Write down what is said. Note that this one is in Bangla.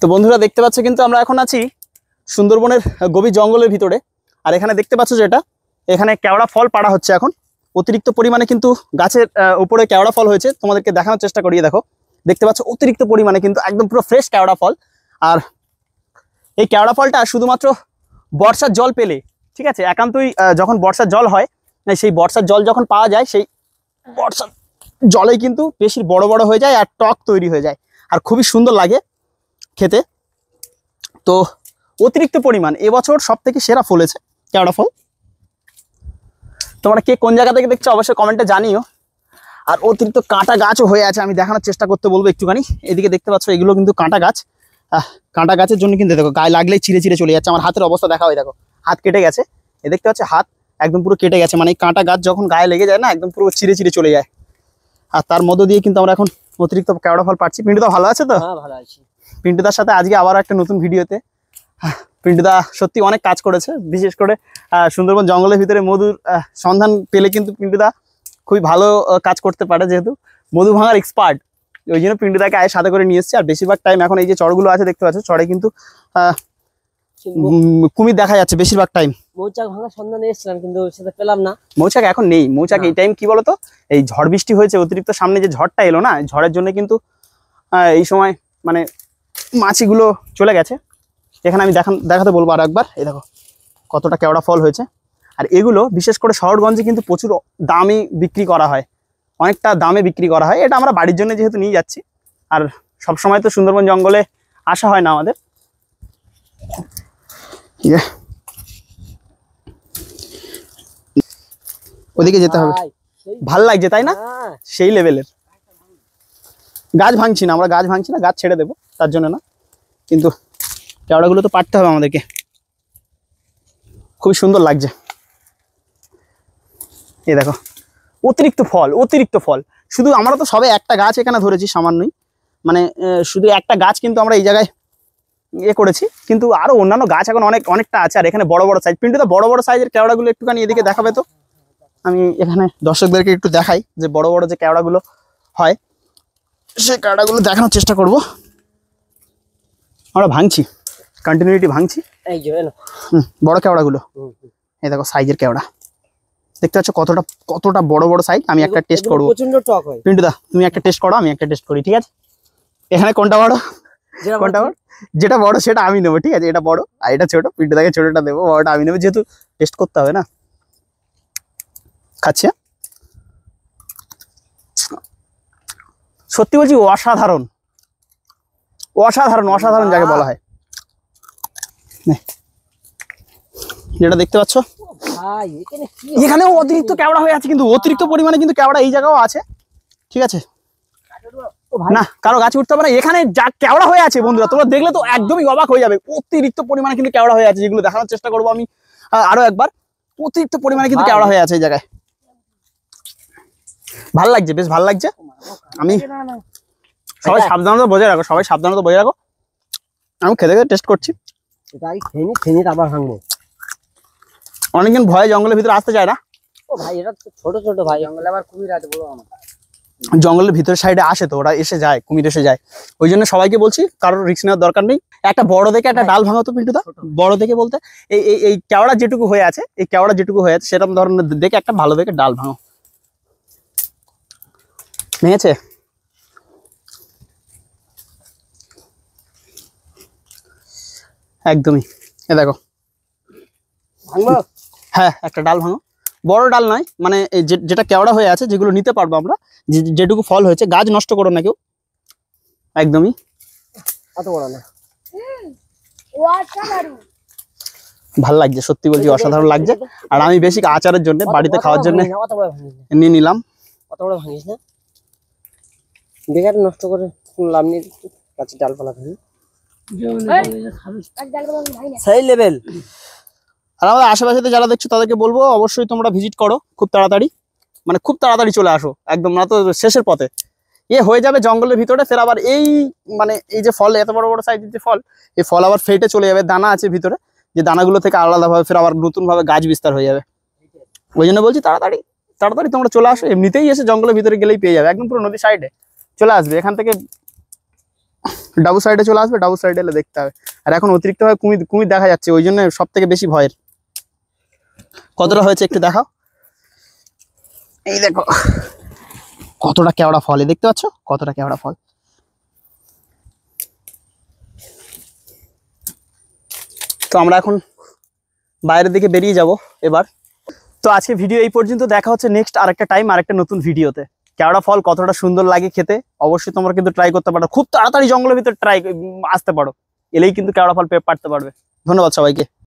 তো বন্ধুরা দেখতে পাচ্ছ কিন্তু আমরা এখন আছি সুন্দরবনের গভীর জঙ্গলের ভিতরে আর এখানে দেখতে পাচ্ছ যেটা এখানে কেওড়া ফল পাড়া হচ্ছে এখন অতিরিক্ত পরিমাণে কিন্তু গাছের উপরে কেওড়া ফল হয়েছে তোমাদেরকে দেখানোর চেষ্টা করিয়ে দেখো দেখতে পাচ্ছ অতিরিক্ত পরিমাণে কিন্তু একদম পুরো ফ্রেশ কেওড়া ফল আর এই কেওড়া ফলটা শুধুমাত্র বর্ষার জল পেলে ঠিক আছে একান্তই যখন বর্ষার জল হয় মানে সেই বর্ষার জল যখন পাওয়া যায় সেই বর্ষার জলে কিন্তু বেশি বড় বড় হয়ে যায় আর টক তৈরি হয়ে যায় আর খুবই সুন্দর লাগে খেতে তো অতিরিক্ত পরিমাণ এবছর সব থেকে সেরা ফলেছে কেওড়া ফল তোমরা কে কোন জায়গা থেকে দেখছো অবশ্যই কমেন্টে জানিও আর অতিরিক্ত কাঁটা গাছও হয়ে আছে আমি দেখানোর চেষ্টা করতে বলবো একটুখানি এদিকে দেখতে পাচ্ছ এগুলো কিন্তু কাঁটা গাছ কাঁটা গাছের জন্য কিন্তু দেখো গায়ে লাগলেই চিড়ে চিড়ে চলে যাচ্ছে আমার হাতের অবস্থা দেখা হয় দেখো হাত কেটে গেছে এ দেখতে পাচ্ছ হাত একদম পুরো কেটে গেছে মানে কাঁটা গাছ যখন গায়ে লেগে যায় না একদম পুরো চিড়ে চিড়ে চলে যায় আর তার মধ্য দিয়ে কিন্তু আমরা এখন অতিরিক্ত কেওড়া ফল পাচ্ছি পিঁড়ি তো ভালো আছে তো ভালো আছি পিন্টুদার সাথে আজকে আবারও একটা নতুন ভিডিওতে পিন্টুদা সত্যি অনেক কাজ করেছে বিশেষ করে সুন্দরবন জঙ্গলের ভিতরে মধুর সন্ধান পেলে কিন্তু পিন্টুদা খুবই ভালো কাজ করতে পারে যেহেতু মধু ভাঙার এক্সপার্ট ওই জন্য পিন্টুদাকে আয় সাথে করে নিয়ে এসেছে আর বেশিরভাগ টাইম এখন এই যে চড়গুলো আছে দেখতে পাচ্ছ চড়ে কিন্তু কুমির দেখা যাচ্ছে বেশিরভাগ টাইম মৌচাক ভাঙার সন্ধান এসেছিলাম কিন্তু সেটা পেলাম না মৌচাক এখন নেই মৌচাক এই টাইম কি বলতো এই ঝড় বৃষ্টি হয়েছে অতিরিক্ত সামনে যে ঝড়টা এলো না ঝড়ের জন্য কিন্তু এই সময় মানে মাছিগুলো চলে গেছে এখানে আমি দেখান দেখাতে বলবো আর একবার এই দেখো কতটা কেওড়া ফল হয়েছে আর এগুলো বিশেষ করে শহরগঞ্জে কিন্তু প্রচুর দামি বিক্রি করা হয় অনেকটা দামে বিক্রি করা হয় এটা আমরা বাড়ির জন্য যেহেতু নিয়ে যাচ্ছি আর সব সময় তো সুন্দরবন জঙ্গলে আসা হয় না আমাদের ইয়ে। ওদিকে যেতে হবে ভাল লাগছে তাই না হ্যাঁ। সেই লেভেলের গাছ ভাঙছি না আমরা গাছ ভাঙছি না গাছ ছেড়ে দেবো তার জন্য না কিন্তু চাওড়াগুলো তো পারতে হবে আমাদেরকে খুবই সুন্দর লাগছে এই দেখো অতিরিক্ত ফল অতিরিক্ত ফল শুধু আমরা তো সবে একটা গাছ এখানে ধরেছি সামান্যই মানে শুধু একটা গাছ কিন্তু আমরা এই জায়গায় ইয়ে করেছি কিন্তু আরও অন্যান্য গাছ এখন অনেক অনেকটা আছে আর এখানে বড় বড় সাইজ পিন্টু তো বড় বড় সাইজের কেওড়াগুলো একটুখানি এদিকে দেখাবে তো আমি এখানে দর্শকদেরকে একটু দেখাই যে বড় বড় যে কেওড়াগুলো হয় সেই কেওড়াগুলো দেখানোর চেষ্টা করব আমরা ভাঙছি কন্টিনিউটি ভাঙছি বড় কেওড়াগুলো এই দেখো সাইজের কেওড়া দেখতে পাচ্ছ কতটা কতটা বড় বড় সাইজ আমি একটা টেস্ট করবো প্রচন্ড দা পিন্টুদা তুমি একটা টেস্ট করো আমি একটা টেস্ট করি ঠিক আছে এখানে কোনটা বড় কোনটা বড় যেটা বড় সেটা আমি নেবো ঠিক আছে এটা বড় আর এটা ছোট পিন্টুদাকে ছোটটা দেবো বড়টা আমি নেবো যেহেতু টেস্ট করতে হবে না খাচ্ছে সত্যি বলছি অসাধারণ অসাধারণ অসাধারণ যাকে বলা হয় যেটা দেখতে পাচ্ছ এখানে অতিরিক্ত কেওড়া হয়ে আছে কিন্তু অতিরিক্ত পরিমাণে কিন্তু কেওড়া এই জায়গাও আছে ঠিক আছে না কারো গাছ উঠতে পারে এখানে যা কেওড়া হয়ে আছে বন্ধুরা তোমরা দেখলে তো একদমই অবাক হয়ে যাবে অতিরিক্ত পরিমাণে কিন্তু কেওড়া হয়ে আছে যেগুলো দেখানোর চেষ্টা করবো আমি আরো একবার অতিরিক্ত পরিমাণে কিন্তু কেওড়া হয়ে আছে এই জায়গায় ভাল লাগছে বেশ ভাল লাগছে আমি সবাই সাবধানতা বজায় রাখো সবাই সাবধানতা বজায় রাখো আমি খেতে খেতে টেস্ট করছি অনেকদিন অনেকজন ভয়ে জঙ্গলের ভিতরে আসতে চায় না জঙ্গলের ভিতরে সাইডে আসে তো ওরা এসে যায় কুমির এসে যায় ওই জন্য সবাইকে বলছি কারোর রিক্স নেওয়ার দরকার নেই একটা বড় দেখে একটা হ্যাঁ। ডাল ভাঙা ভাঙাতো পিন্টুদা বড় দেখে বলতে এই এই এই কেওড়া যেটুকু হয়ে আছে এই কেওড়া যেটুকু হয়ে আছে সেরকম ধরনের দেখে একটা ভালো দেখে ডাল ভাঙো ভেঙেছে একদমই এ দেখো হ্যাঁ একটা ডাল ভাঙো বড় ডাল নয় মানে যেটা কেওড়া হয়ে আছে যেগুলো নিতে পারবো আমরা যেটুকু ফল হয়েছে গাছ নষ্ট করো না কেউ একদমই ভাল লাগছে সত্যি বলছি অসাধারণ লাগছে আর আমি বেশি আচারের জন্য বাড়িতে খাওয়ার জন্য নিয়ে নিলাম ভাঙিস না বেকার নষ্ট করে লাভ নেই গাছের ডালপালা ভাঙি সেই লেভেল আর আমাদের আশেপাশেতে যারা দেখছো তাদেরকে বলবো অবশ্যই তোমরা ভিজিট করো খুব তাড়াতাড়ি মানে খুব তাড়াতাড়ি চলে আসো একদম না তো শেষের পথে এ ইয়ে হয়ে যাবে জঙ্গলের ভিতরে ফের আবার এই মানে এই যে ফল এত বড় বড় সাইজের যে ফল এই ফল আবার ফেটে চলে যাবে দানা আছে ভিতরে যে দানাগুলো থেকে আলাদাভাবে ফের আবার নতুনভাবে গাছ বিস্তার হয়ে যাবে ওই জন্য বলছি তাড়াতাড়ি তাড়াতাড়ি তোমরা চলে আসো এমনিতেই এসে জঙ্গলের ভিতরে গেলেই পেয়ে যাবে একদম পুরো নদী সাইডে চলে আসবে এখান থেকে ডাবু সাইডে চলে আসবে ডাবু সাইডে এলে দেখতে হবে আর এখন অতিরিক্তভাবে কুমির কুমির দেখা যাচ্ছে ওই জন্য সব থেকে বেশি ভয়ের কতটা হয়েছে একটু দেখাও এই দেখো কতটা কেওড়া ফল দেখতে পাচ্ছ কতটা কেওড়া ফল তো আমরা এখন বাইরের দিকে বেরিয়ে যাব এবার তো আজকে ভিডিও এই পর্যন্ত দেখা হচ্ছে নেক্সট আরেকটা টাইম আরেকটা নতুন ভিডিওতে কেওড়া ফল কতটা সুন্দর লাগে খেতে অবশ্যই তোমরা কিন্তু ট্রাই করতে পারো খুব তাড়াতাড়ি জঙ্গলের ভিতরে ট্রাই আসতে পারো এলেই কিন্তু কেওড়া ফল পেয়ে পারতে পারবে ধন্যবাদ সবাইকে